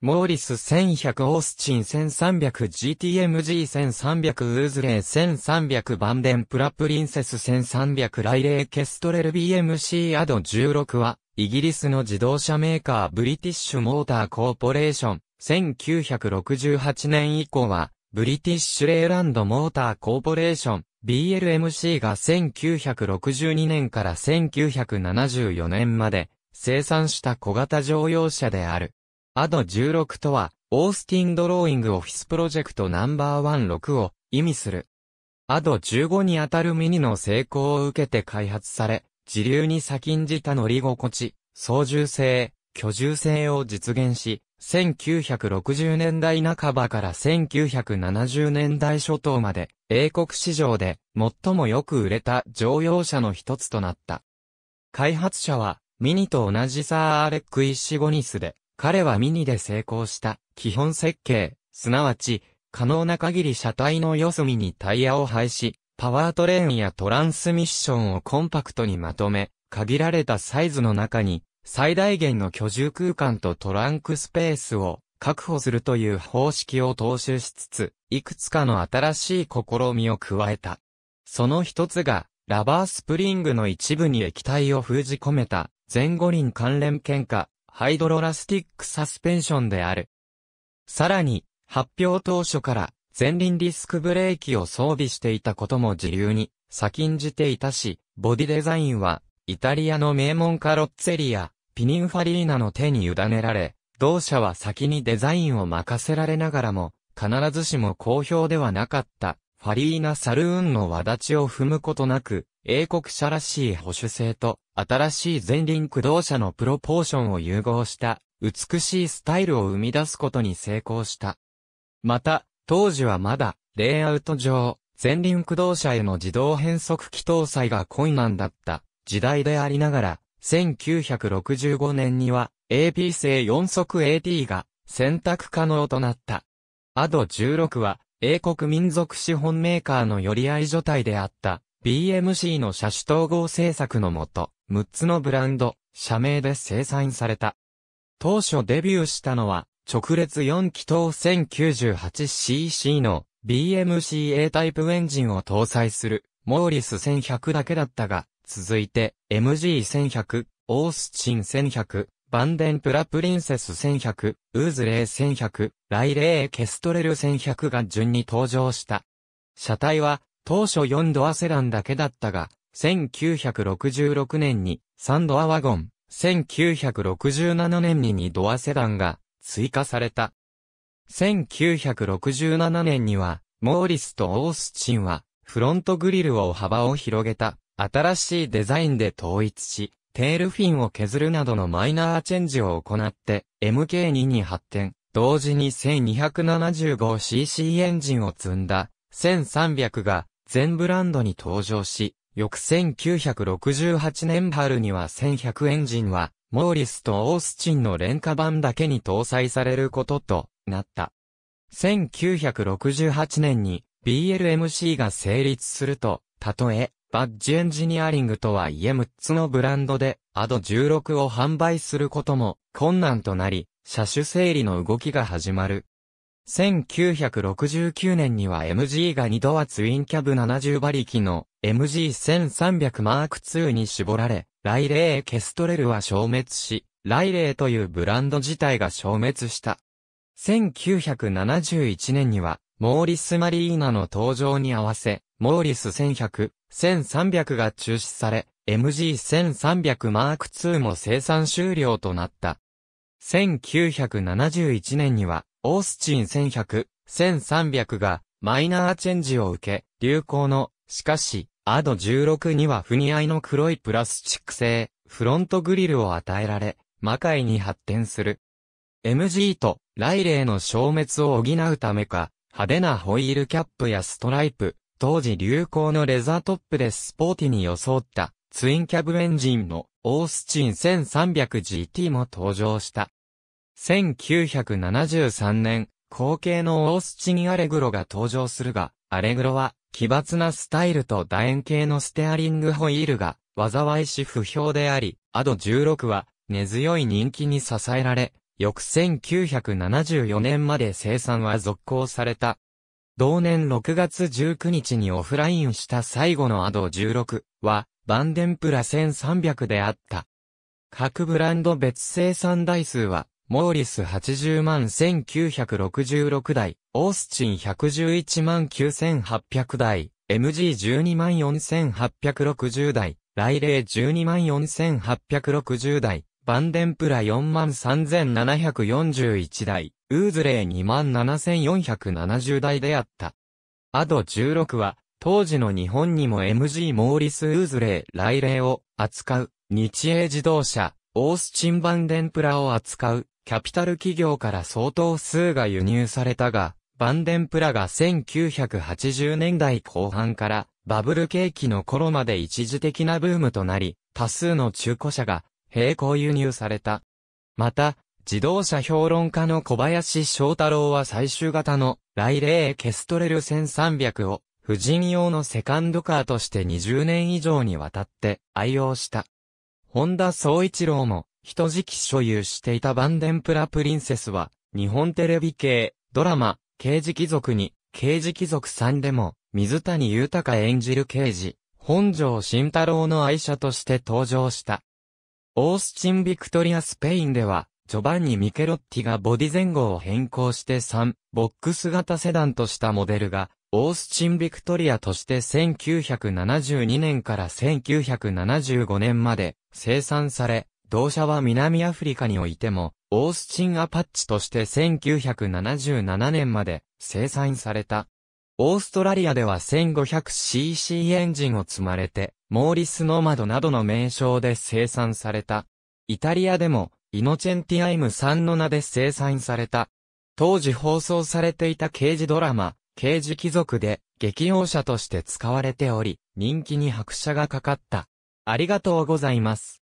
モーリス1100オースチン 1300GTMG1300 ウーズレイ1300バンデンプラプリンセス1300ライレーケストレル BMC アド16は、イギリスの自動車メーカーブリティッシュモーターコーポレーション、1968年以降は、ブリティッシュレーランドモーターコーポレーション、BLMC が1962年から1974年まで、生産した小型乗用車である。アド16とは、オースティンドローイングオフィスプロジェクトナンバーワン6を意味する。アド15にあたるミニの成功を受けて開発され、自流に先んじた乗り心地、操縦性、居住性を実現し、1960年代半ばから1970年代初頭まで、英国市場で最もよく売れた乗用車の一つとなった。開発者は、ミニと同じサーアレック・イシゴニスで、彼はミニで成功した基本設計、すなわち可能な限り車体の四隅にタイヤを配し、パワートレーンやトランスミッションをコンパクトにまとめ、限られたサイズの中に最大限の居住空間とトランクスペースを確保するという方式を踏襲しつつ、いくつかの新しい試みを加えた。その一つが、ラバースプリングの一部に液体を封じ込めた前後輪関連喧嘩ハイドロラスティックサスペンションである。さらに、発表当初から前輪ディスクブレーキを装備していたことも自由に先んじていたし、ボディデザインはイタリアの名門カロッツェリア、ピニンファリーナの手に委ねられ、同社は先にデザインを任せられながらも、必ずしも好評ではなかった、ファリーナサルーンの輪立ちを踏むことなく、英国車らしい保守性と、新しい前輪駆動車のプロポーションを融合した美しいスタイルを生み出すことに成功した。また、当時はまだ、レイアウト上、前輪駆動車への自動変速機搭載が困難だった時代でありながら、1965年には AP 製4速 AT が選択可能となった。AD16 は英国民族資本メーカーの寄り合い所帯であった BMC の車種統合政策のもと、6つのブランド、社名で生産された。当初デビューしたのは、直列4気筒 1098cc の BMCA タイプエンジンを搭載するモーリス1100だけだったが、続いて MG1100、オースチン1100、バンデンプラプリンセス1100、ウーズレイ1100、ライレイケストレル1100が順に登場した。車体は当初4ドアセランだけだったが、1966年に3ドアワゴン、1967年に2ドアセダンが追加された。1967年には、モーリスとオースチンは、フロントグリルを幅を広げた、新しいデザインで統一し、テールフィンを削るなどのマイナーチェンジを行って、MK2 に発展。同時に 1275cc エンジンを積んだ、1300が全ブランドに登場し、翌1968年春には1100エンジンは、モーリスとオースチンの廉価版だけに搭載されることとなった。1968年に BLMC が成立すると、たとえ、バッジエンジニアリングとはいえ6つのブランドで、AD16 を販売することも困難となり、車種整理の動きが始まる。1969年には MG が2度はツインキャブ70馬力の MG1300M2 に絞られ、ライレー・ケストレルは消滅し、ライレーというブランド自体が消滅した。1971年には、モーリス・マリーナの登場に合わせ、モーリス1100、1300が中止され、MG1300M2 も生産終了となった。1971年には、オースチン1100、1300がマイナーチェンジを受け、流行のしかし、アド16には不似合いの黒いプラスチック製、フロントグリルを与えられ、魔界に発展する。MG とライレーの消滅を補うためか、派手なホイールキャップやストライプ、当時流行のレザートップでスポーティに装った、ツインキャブエンジンのオースチン 1300GT も登場した。1973年、後継のオースチンアレグロが登場するが、アレグロは奇抜なスタイルと楕円形のステアリングホイールが、災いし不評であり、アド16は、根強い人気に支えられ、翌1974年まで生産は続行された。同年6月19日にオフラインした最後のアド16は、バンデンプラ1300であった。各ブランド別生産台数は、モーリス80万1966台、オースチン111万9800台、MG12 万4860台、ライレー12万4860台、バンデンプラ4万3741台、ウーズレー2万7470台であった。アド16は、当時の日本にも MG モーリス・ウーズレー、レーを扱う、日英自動車、オースチンバンデンプラを扱う、キャピタル企業から相当数が輸入されたが、バンデンプラが1980年代後半からバブル景気の頃まで一時的なブームとなり、多数の中古車が並行輸入された。また、自動車評論家の小林翔太郎は最終型のライレーケストレル1300を婦人用のセカンドカーとして20年以上にわたって愛用した。本田総一郎も人時期所有していたバンデンプラプリンセスは日本テレビ系ドラマ刑事貴族に、刑事貴族さんでも、水谷豊演じる刑事、本城慎太郎の愛車として登場した。オースチン・ビクトリア・スペインでは、ジョバンニ・ミケロッティがボディ前後を変更して3、ボックス型セダンとしたモデルが、オースチン・ビクトリアとして1972年から1975年まで生産され、同社は南アフリカにおいても、オースチンアパッチとして1977年まで生産された。オーストラリアでは 1500cc エンジンを積まれて、モーリスノマドなどの名称で生産された。イタリアでも、イノチェンティアイム3の名で生産された。当時放送されていた刑事ドラマ、刑事貴族で、激用者として使われており、人気に拍車がかかった。ありがとうございます。